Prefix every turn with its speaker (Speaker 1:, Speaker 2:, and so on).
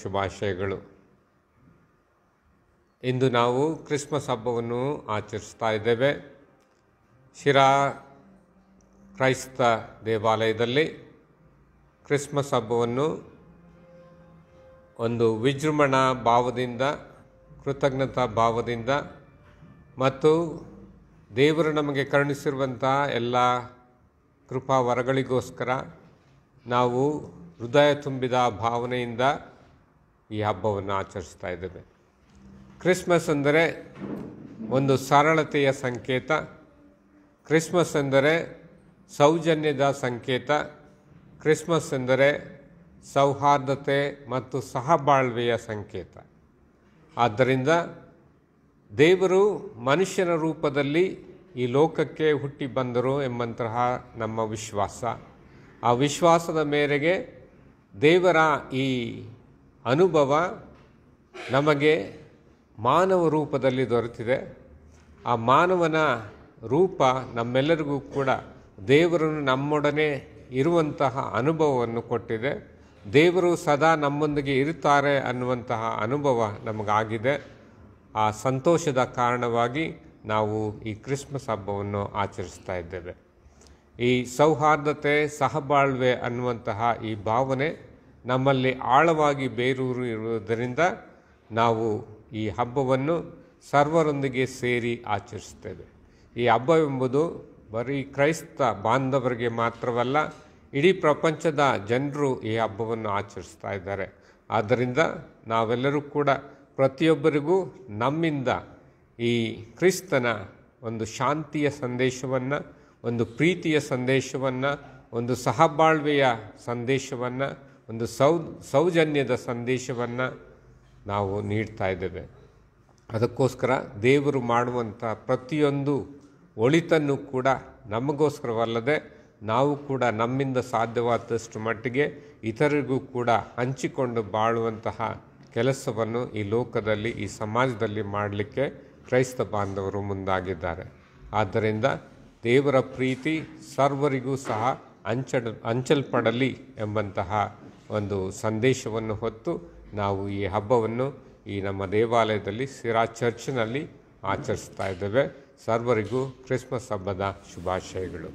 Speaker 1: ಶುಭಾಶಯಗಳು ಇಂದು ನಾವು ಕ್ರಿಸ್ಮಸ್ ಹಬ್ಬವನ್ನು ಆಚರಿಸ್ತಾ ಇದ್ದೇವೆ ಶಿರಾ ಕ್ರೈಸ್ತ ದೇವಾಲಯದಲ್ಲಿ ಕ್ರಿಸ್ಮಸ್ ಹಬ್ಬವನ್ನು ಒಂದು ವಿಜೃಂಭಣಾ ಭಾವದಿಂದ ಕೃತಜ್ಞತಾ ಭಾವದಿಂದ ಮತ್ತು ದೇವರು ನಮಗೆ ಕರುಣಿಸಿರುವಂತಹ ಎಲ್ಲ ಕೃಪಾ ವರಗಳಿಗೋಸ್ಕರ ನಾವು ಹೃದಯ ತುಂಬಿದ ಭಾವನೆಯಿಂದ ಈ ಹಬ್ಬವನ್ನು ಆಚರಿಸ್ತಾ ಇದ್ದೇವೆ ಕ್ರಿಸ್ಮಸ್ ಅಂದರೆ ಒಂದು ಸರಳತೆಯ ಸಂಕೇತ ಕ್ರಿಸ್ಮಸ್ ಎಂದರೆ ಸೌಜನ್ಯದ ಸಂಕೇತ ಕ್ರಿಸ್ಮಸ್ ಎಂದರೆ ಸೌಹಾರ್ದತೆ ಮತ್ತು ಸಹಬಾಳ್ವೆಯ ಸಂಕೇತ ಆದ್ದರಿಂದ ದೇವರು ಮನುಷ್ಯನ ರೂಪದಲ್ಲಿ ಈ ಲೋಕಕ್ಕೆ ಹುಟ್ಟಿ ಬಂದರು ಎಂಬಂತಹ ನಮ್ಮ ವಿಶ್ವಾಸ ಆ ವಿಶ್ವಾಸದ ಮೇರೆಗೆ ದೇವರ ಈ ಅನುಭವ ನಮಗೆ ಮಾನವ ರೂಪದಲ್ಲಿ ದೊರೆತಿದೆ ಆ ಮಾನವನ ರೂಪ ನಮ್ಮೆಲ್ಲರಿಗೂ ಕೂಡ ದೇವರನ್ನು ನಮ್ಮೊಡನೆ ಇರುವಂತಹ ಅನುಭವವನ್ನು ಕೊಟ್ಟಿದೆ ದೇವರು ಸದಾ ನಮ್ಮೊಂದಿಗೆ ಇರುತ್ತಾರೆ ಅನ್ನುವಂತಹ ಅನುಭವ ನಮಗಾಗಿದೆ ಆ ಸಂತೋಷದ ಕಾರಣವಾಗಿ ನಾವು ಈ ಕ್ರಿಸ್ಮಸ್ ಹಬ್ಬವನ್ನು ಆಚರಿಸ್ತಾ ಇದ್ದೇವೆ ಈ ಸೌಹಾರ್ದತೆ ಸಹಬಾಳ್ವೆ ಅನ್ನುವಂತಹ ಈ ಭಾವನೆ ನಮ್ಮಲ್ಲಿ ಆಳವಾಗಿ ಬೇರೂರು ಇರುವುದರಿಂದ ನಾವು ಈ ಹಬ್ಬವನ್ನು ಸರ್ವರೊಂದಿಗೆ ಸೇರಿ ಆಚರಿಸ್ತೇವೆ ಈ ಹಬ್ಬವೆಂಬುದು ಬರೀ ಕ್ರೈಸ್ತ ಬಾಂಧವರಿಗೆ ಮಾತ್ರವಲ್ಲ ಇಡೀ ಪ್ರಪಂಚದ ಜನರು ಈ ಹಬ್ಬವನ್ನು ಆಚರಿಸ್ತಾ ಇದ್ದಾರೆ ಆದ್ದರಿಂದ ನಾವೆಲ್ಲರೂ ಕೂಡ ಪ್ರತಿಯೊಬ್ಬರಿಗೂ ನಮ್ಮಿಂದ ಈ ಕ್ರಿಸ್ತನ ಒಂದು ಶಾಂತಿಯ ಸಂದೇಶವನ್ನು ಒಂದು ಪ್ರೀತಿಯ ಸಂದೇಶವನ್ನು ಒಂದು ಸಹಬಾಳ್ವೆಯ ಸಂದೇಶವನ್ನು ಒಂದು ಸೌ ಸೌಜನ್ಯದ ಸಂದೇಶವನ್ನು ನಾವು ನೀಡ್ತಾ ಇದ್ದೇವೆ ಅದಕ್ಕೋಸ್ಕರ ದೇವರು ಮಾಡುವಂಥ ಪ್ರತಿಯೊಂದು ಒಳಿತನ್ನು ಕೂಡ ನಮಗೋಸ್ಕರವಲ್ಲದೆ ನಾವು ಕೂಡ ನಮ್ಮಿಂದ ಸಾಧ್ಯವಾದಷ್ಟು ಮಟ್ಟಿಗೆ ಇತರರಿಗೂ ಕೂಡ ಹಂಚಿಕೊಂಡು ಬಾಳುವಂತಹ ಕೆಲಸವನ್ನು ಈ ಲೋಕದಲ್ಲಿ ಈ ಸಮಾಜದಲ್ಲಿ ಮಾಡಲಿಕ್ಕೆ ಕ್ರೈಸ್ತ ಬಾಂಧವರು ಮುಂದಾಗಿದ್ದಾರೆ ಆದ್ದರಿಂದ ದೇವರ ಪ್ರೀತಿ ಸರ್ವರಿಗೂ ಸಹ ಹಂಚಡ ಹಂಚಲ್ಪಡಲಿ ಎಂಬಂತಹ ಒಂದು ಸಂದೇಶವನ್ನು ಹೊತ್ತು ನಾವು ಈ ಹಬ್ಬವನ್ನು ಈ ನಮ್ಮ ದೇವಾಲಯದಲ್ಲಿ ಸಿರಾ ಚರ್ಚ್ನಲ್ಲಿ ಆಚರಿಸ್ತಾ ಇದ್ದೇವೆ ಸರ್ವರಿಗೂ ಕ್ರಿಸ್ಮಸ್ ಹಬ್ಬದ ಶುಭಾಶಯಗಳು